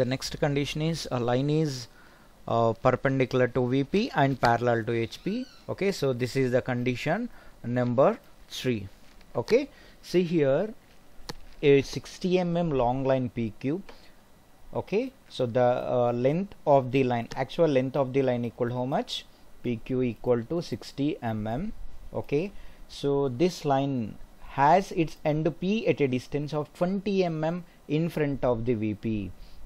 the next condition is a line is uh, perpendicular to VP and parallel to HP okay so this is the condition number 3 okay see here a 60 mm long line PQ okay so the uh, length of the line actual length of the line equal how much PQ equal to 60 mm okay so this line has its end P at a distance of 20 mm in front of the VP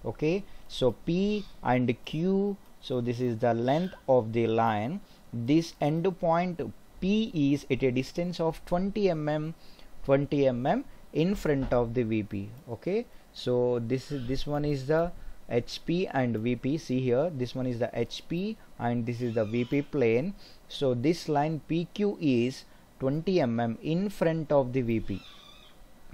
okay so p and q so this is the length of the line this end point p is at a distance of 20 mm 20 mm in front of the vp okay so this is this one is the hp and vp see here this one is the hp and this is the vp plane so this line pq is 20 mm in front of the vp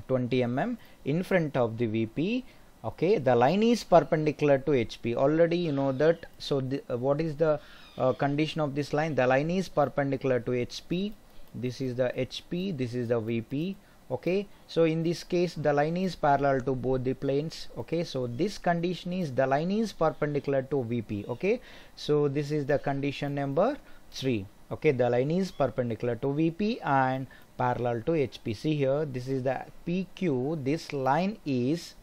20 mm in front of the vp okay the line is perpendicular to HP already you know that so the, uh, what is the uh, condition of this line the line is perpendicular to HP this is the HP this is the VP okay so in this case the line is parallel to both the planes okay so this condition is the line is perpendicular to VP okay so this is the condition number 3 okay the line is perpendicular to VP and parallel to HP see here this is the PQ this line is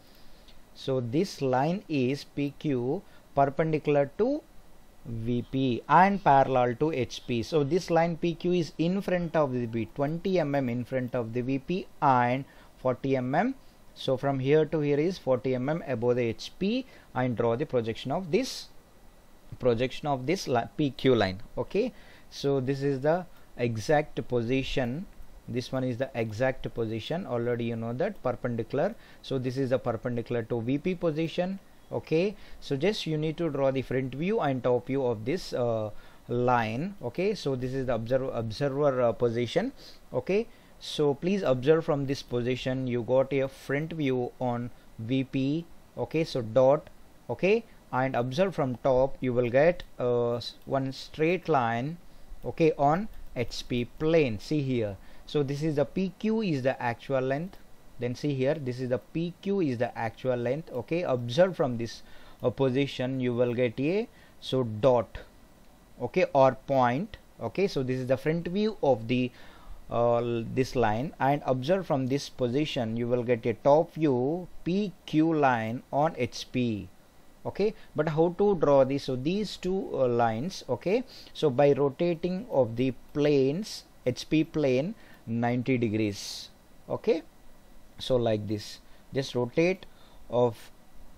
so this line is PQ perpendicular to VP and parallel to HP. So this line PQ is in front of the VP, 20 mm in front of the VP and 40 mm. So from here to here is 40 mm above the HP and draw the projection of this projection of this PQ line. Okay. So this is the exact position this one is the exact position already you know that perpendicular so this is the perpendicular to VP position okay so just you need to draw the front view and top view of this uh, line okay so this is the observer observer uh, position okay so please observe from this position you got a front view on VP okay so dot okay and observe from top you will get uh, one straight line okay on HP plane see here so this is the pq is the actual length then see here this is the pq is the actual length okay observe from this uh, position you will get a so dot okay or point okay so this is the front view of the uh, this line and observe from this position you will get a top view pq line on hp okay but how to draw this so these two uh, lines okay so by rotating of the planes hp plane 90 degrees okay so like this just rotate of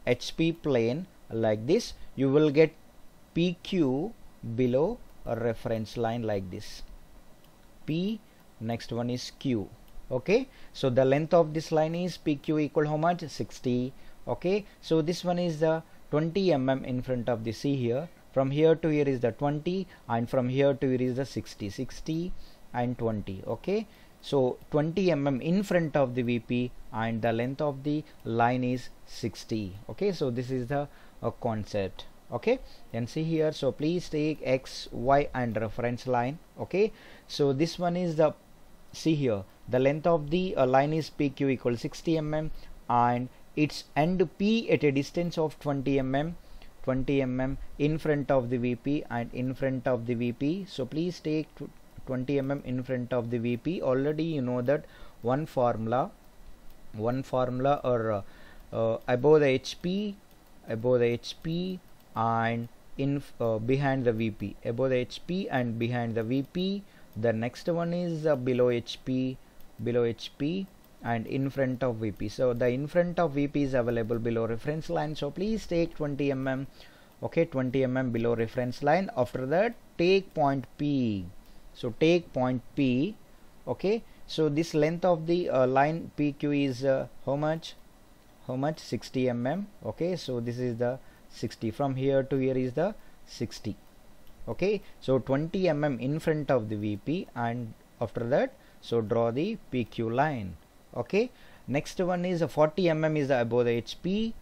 HP plane like this you will get PQ below a reference line like this P next one is Q okay so the length of this line is PQ equal how much 60 okay so this one is the 20 mm in front of the C here from here to here is the 20 and from here to here is the 60 60 and 20 okay so 20 mm in front of the VP and the length of the line is 60 okay so this is the uh, concept okay then see here so please take X Y and reference line okay so this one is the see here the length of the uh, line is PQ equal 60 mm and its end P at a distance of 20 mm 20 mm in front of the VP and in front of the VP so please take 20 mm in front of the VP already you know that one formula one formula or uh, uh, above the HP above the HP and in uh, behind the VP above the HP and behind the VP the next one is uh, below HP below HP and in front of VP so the in front of VP is available below reference line so please take 20 mm okay 20 mm below reference line after that take point P so take point p okay so this length of the uh, line pq is uh, how much how much 60 mm okay so this is the 60 from here to here is the 60 okay so 20 mm in front of the vp and after that so draw the pq line okay next one is uh, 40 mm is above the hp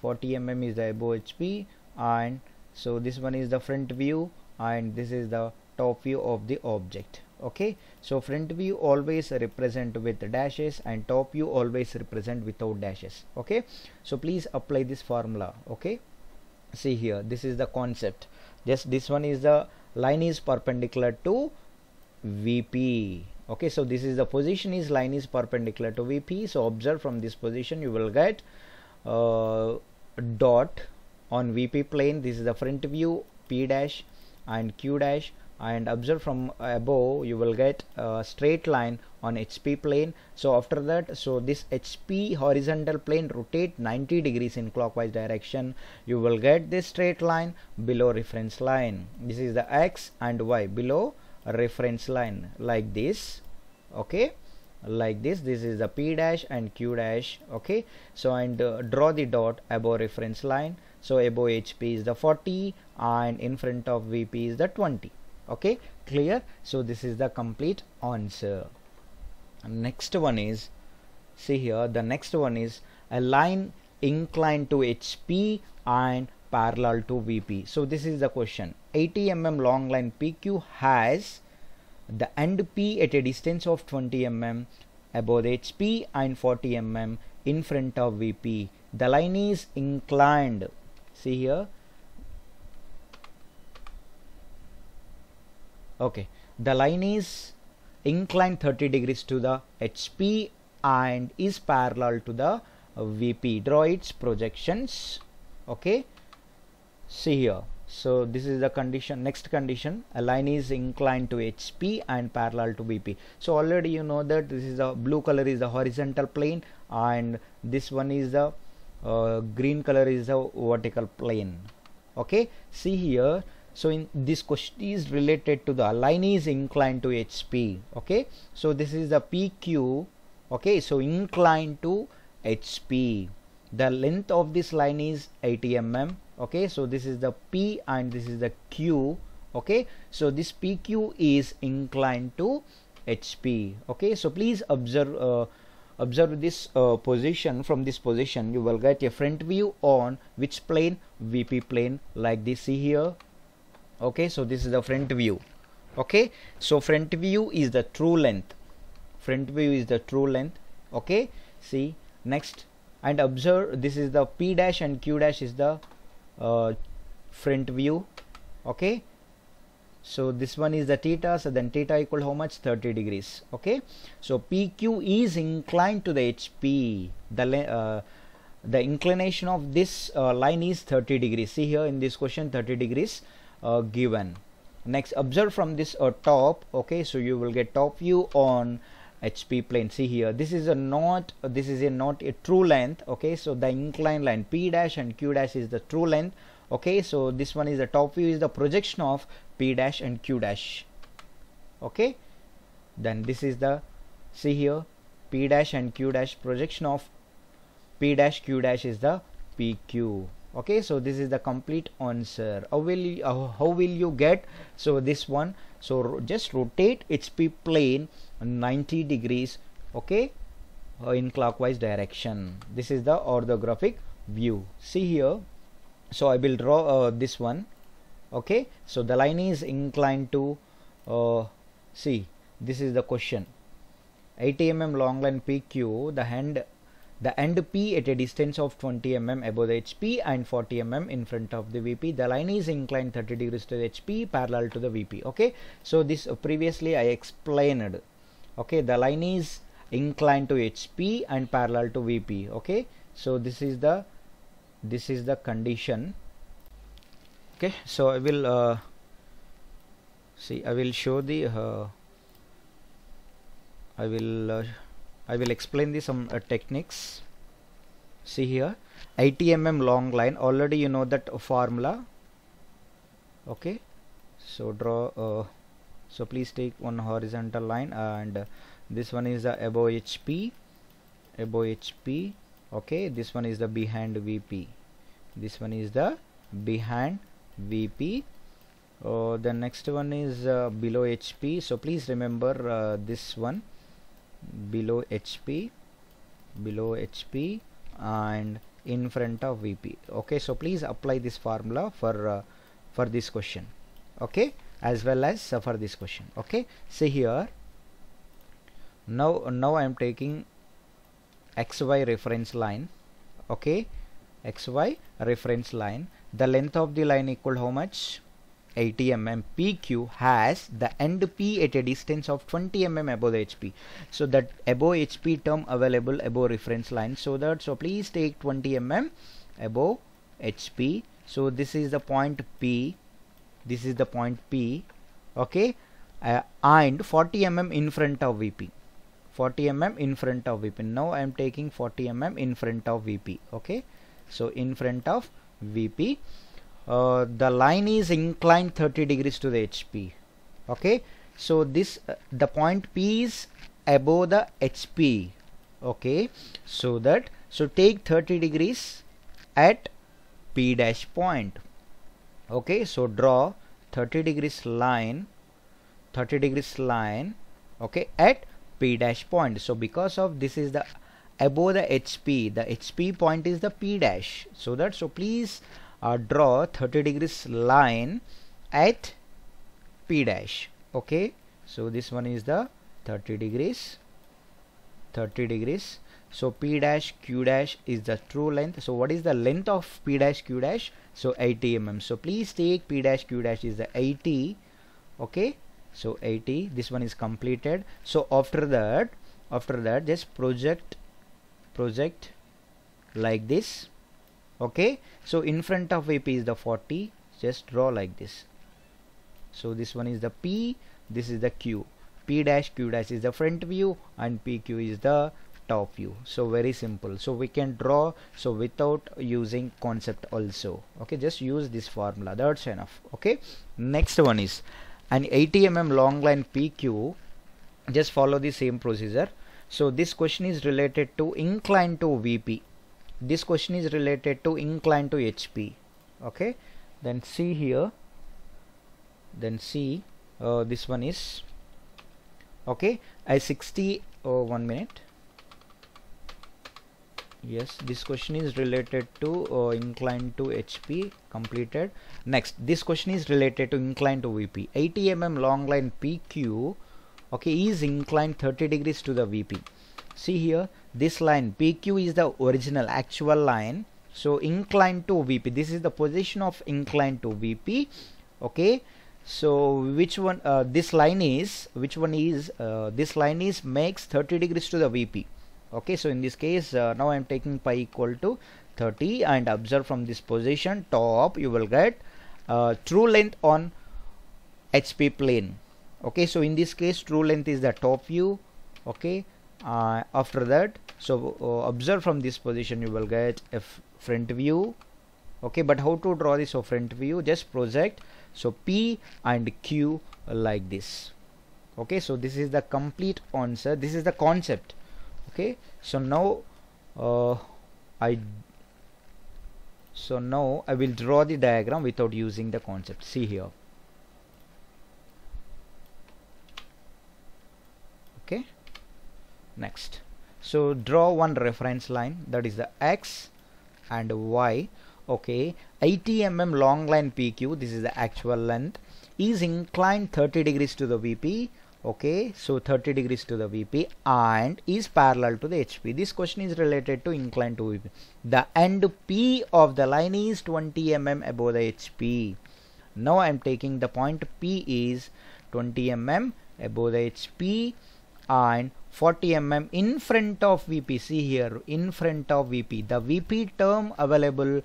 40 mm is above hp and so this one is the front view and this is the top view of the object okay so front view always represent with dashes and top view always represent without dashes okay so please apply this formula okay see here this is the concept just this one is the line is perpendicular to vp okay so this is the position is line is perpendicular to vp so observe from this position you will get uh, dot on vp plane this is the front view p dash and q dash and observe from above you will get a straight line on HP plane so after that so this HP horizontal plane rotate 90 degrees in clockwise direction you will get this straight line below reference line this is the X and Y below reference line like this okay like this this is the p dash and q dash okay so and uh, draw the dot above reference line so above hp is the 40 and in front of vp is the 20 okay clear so this is the complete answer next one is see here the next one is a line inclined to HP and parallel to VP so this is the question 80 mm long line PQ has the end P at a distance of 20 mm above HP and 40 mm in front of VP the line is inclined see here okay the line is inclined 30 degrees to the HP and is parallel to the VP draw its projections okay see here so this is the condition next condition a line is inclined to HP and parallel to VP so already you know that this is the blue color is the horizontal plane and this one is the uh, green color is the vertical plane okay see here so in this question is related to the line is inclined to hp okay so this is the pq okay so inclined to hp the length of this line is 80 mm okay so this is the p and this is the q okay so this pq is inclined to hp okay so please observe uh, observe this uh, position from this position you will get a front view on which plane vp plane like this see here okay so this is the front view okay so front view is the true length front view is the true length okay see next and observe this is the p dash and q dash is the uh, front view okay so this one is the theta so then theta equal how much 30 degrees okay so pq is inclined to the hp the uh, the inclination of this uh, line is 30 degrees see here in this question 30 degrees uh, given next observe from this uh, top okay so you will get top view on HP plane see here this is a not this is a not a true length okay so the inclined line P dash and Q dash is the true length okay so this one is the top view is the projection of P dash and Q dash okay then this is the see here P dash and Q dash projection of P dash Q dash is the PQ okay so this is the complete answer how will you uh, how will you get so this one so just rotate its p plane 90 degrees okay uh, in clockwise direction this is the orthographic view see here so i will draw uh, this one okay so the line is inclined to uh, see this is the question 80 mm long line pq the hand the end P at a distance of 20 mm above the HP and 40 mm in front of the VP. The line is inclined 30 degrees to the HP parallel to the VP. Okay, so this previously I explained. Okay, the line is inclined to HP and parallel to VP. Okay, so this is the this is the condition. Okay, so I will uh, see. I will show the. Uh, I will. Uh, I will explain the some um, uh, techniques see here 80 mm long line already you know that formula okay so draw uh, so please take one horizontal line and this one is the above HP above HP okay this one is the behind VP this one is the behind VP uh, the next one is uh, below HP so please remember uh, this one below HP below HP and in front of VP okay so please apply this formula for uh, for this question okay as well as uh, for this question okay see here now now I am taking XY reference line okay XY reference line the length of the line equal how much 80 mm PQ has the end P at a distance of 20 mm above the HP. So that above HP term available above reference line. So that so please take 20 mm above HP. So this is the point P. This is the point P. Okay. Uh, and 40 mm in front of VP. 40 mm in front of VP. Now I am taking 40 mm in front of VP. Okay. So in front of VP uh, the line is inclined 30 degrees to the HP okay so this uh, the point P is above the HP okay so that so take 30 degrees at P dash point okay so draw 30 degrees line 30 degrees line okay at P dash point so because of this is the above the HP the HP point is the P dash so that so please uh, draw 30 degrees line at P dash okay so this one is the 30 degrees 30 degrees so P dash Q dash is the true length so what is the length of P dash Q dash so 80 mm so please take P dash Q dash is the 80 okay so 80 this one is completed so after that after that just project project like this okay so in front of AP is the 40 just draw like this so this one is the P this is the Q P dash Q dash is the front view and PQ is the top view so very simple so we can draw so without using concept also okay just use this formula that's enough okay next one is an 80 mm long line PQ just follow the same procedure so this question is related to incline to VP this question is related to incline to HP okay then see here then see uh, this one is okay I60 oh, uh, one minute yes this question is related to uh, incline to HP completed next this question is related to incline to VP 80 mm long line PQ okay is inclined 30 degrees to the VP see here this line PQ is the original actual line so inclined to VP this is the position of inclined to VP okay so which one uh, this line is which one is uh, this line is makes 30 degrees to the VP okay so in this case uh, now I am taking pi equal to 30 and observe from this position top you will get uh, true length on HP plane okay so in this case true length is the top view okay uh, after that so uh, observe from this position you will get a front view okay but how to draw this so front view just project so p and q like this okay so this is the complete answer this is the concept okay so now uh, i so now i will draw the diagram without using the concept see here next so draw one reference line that is the x and y okay 80 mm long line pq this is the actual length is inclined 30 degrees to the vp okay so 30 degrees to the vp and is parallel to the hp this question is related to inclined to vp the end p of the line is 20 mm above the hp now i'm taking the point p is 20 mm above the hp and 40 mm in front of VP. See here in front of VP. The VP term available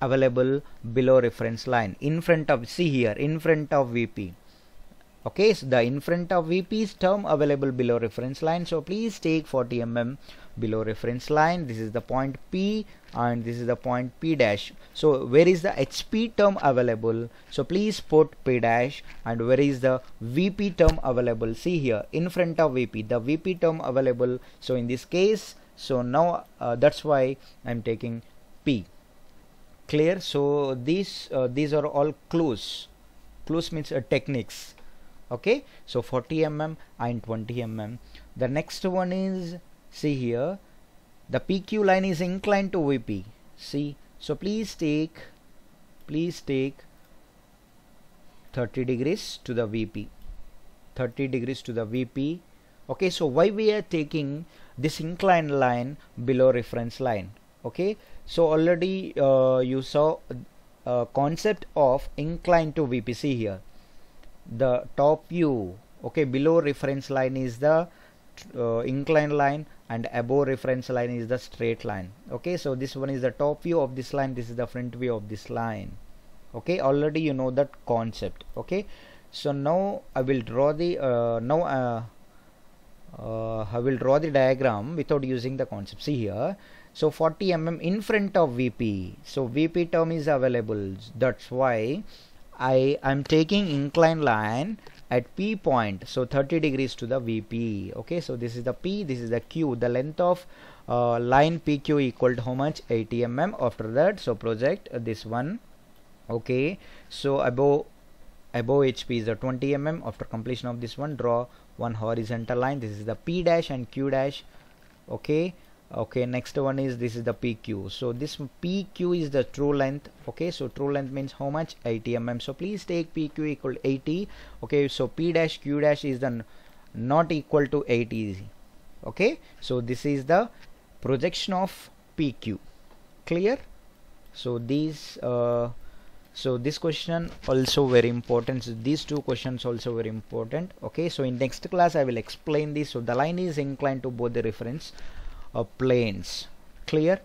available below reference line in front of see here in front of VP okay so the in front of vp is term available below reference line so please take 40 mm below reference line this is the point p and this is the point p dash so where is the hp term available so please put p dash and where is the vp term available see here in front of vp the vp term available so in this case so now uh, that's why i'm taking p clear so these uh, these are all clues clues means uh, techniques okay so 40 mm and 20 mm the next one is see here the PQ line is inclined to VP see so please take please take 30 degrees to the VP 30 degrees to the VP okay so why we are taking this inclined line below reference line okay so already uh, you saw uh, concept of inclined to VPC here the top view okay below reference line is the uh, inclined line and above reference line is the straight line okay so this one is the top view of this line this is the front view of this line okay already you know that concept okay so now I will draw the uh, now uh, uh, I will draw the diagram without using the concept see here so 40 mm in front of VP so VP term is available that's why I am taking inclined line at P point so 30 degrees to the VP okay so this is the P this is the Q the length of uh, line PQ equal to how much 80 mm after that so project uh, this one okay so above above HP is the 20 mm after completion of this one draw one horizontal line this is the P dash and Q dash okay okay next one is this is the pq so this pq is the true length okay so true length means how much 80 mm so please take pq equal 80 okay so p dash q dash is the not equal to 80 okay so this is the projection of pq clear so these uh, so this question also very important so these two questions also very important okay so in next class i will explain this so the line is inclined to both the reference planes clear